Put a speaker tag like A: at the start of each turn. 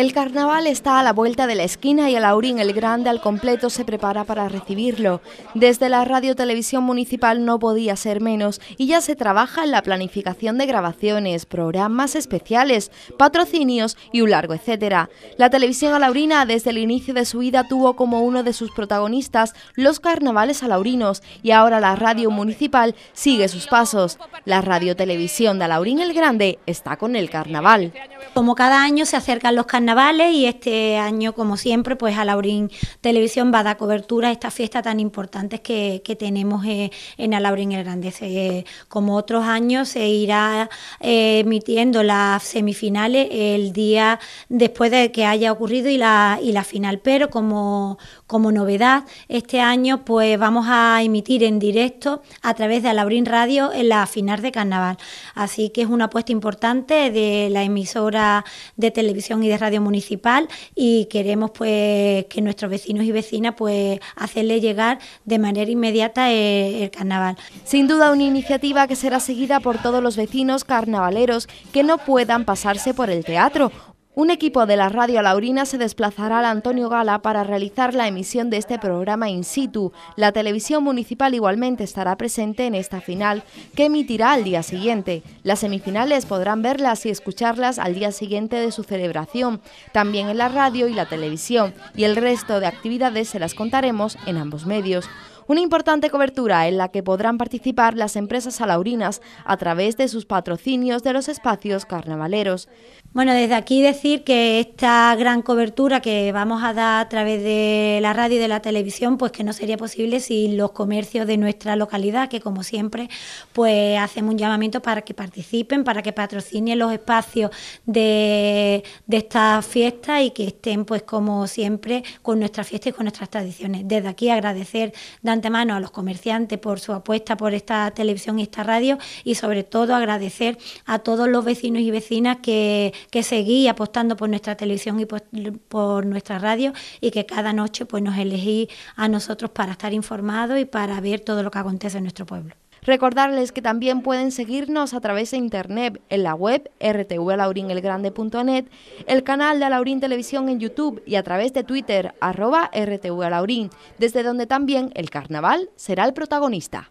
A: El carnaval está a la vuelta de la esquina y Alaurín el Grande al completo se prepara para recibirlo. Desde la Radio Televisión Municipal no podía ser menos y ya se trabaja en la planificación de grabaciones, programas especiales, patrocinios y un largo etcétera. La televisión alaurina desde el inicio de su vida tuvo como uno de sus protagonistas los carnavales alaurinos y ahora la Radio Municipal sigue sus pasos. La Radio Televisión de Alaurín el Grande está con el carnaval. Como cada año se acercan los
B: carnavales y este año, como siempre, pues Alaurín Televisión va a dar cobertura a esta fiesta tan importante que, tenemos eh, en Alaurín el Grande. como otros años, se irá eh, emitiendo las semifinales el día después de que haya ocurrido y la, y la final, pero como, como novedad, este año pues vamos a emitir en directo a través de Alaurín Radio en la final de carnaval. Así que es una apuesta importante de la emisora de televisión y de radio municipal y queremos pues que nuestros vecinos y vecinas pues hacerle llegar de manera inmediata
A: e, el carnaval. Sin duda una iniciativa que será seguida por todos los vecinos carnavaleros que no puedan pasarse por el teatro un equipo de la Radio Laurina se desplazará al Antonio Gala para realizar la emisión de este programa in situ. La televisión municipal igualmente estará presente en esta final, que emitirá al día siguiente. Las semifinales podrán verlas y escucharlas al día siguiente de su celebración, también en la radio y la televisión, y el resto de actividades se las contaremos en ambos medios. Una importante cobertura en la que podrán participar las empresas salaurinas... a través de sus patrocinios de los espacios carnavaleros. Bueno, desde aquí decir que
B: esta gran cobertura que vamos a dar a través de la radio y de la televisión, pues que no sería posible sin los comercios de nuestra localidad, que como siempre, pues hacemos un llamamiento para que participen, para que patrocinen los espacios de, de esta fiesta y que estén, pues como siempre, con nuestra fiesta y con nuestras tradiciones. Desde aquí agradecer antemano a los comerciantes por su apuesta por esta televisión y esta radio y sobre todo agradecer a todos los vecinos y vecinas que, que seguí apostando por nuestra televisión y por, por, nuestra radio y que cada noche pues nos elegí a nosotros para
A: estar informados y para ver todo lo que acontece en nuestro pueblo. Recordarles que también pueden seguirnos a través de internet en la web rtvlaurinelgrande.net, el canal de Alaurín Televisión en YouTube y a través de Twitter arroba desde donde también el carnaval será el protagonista.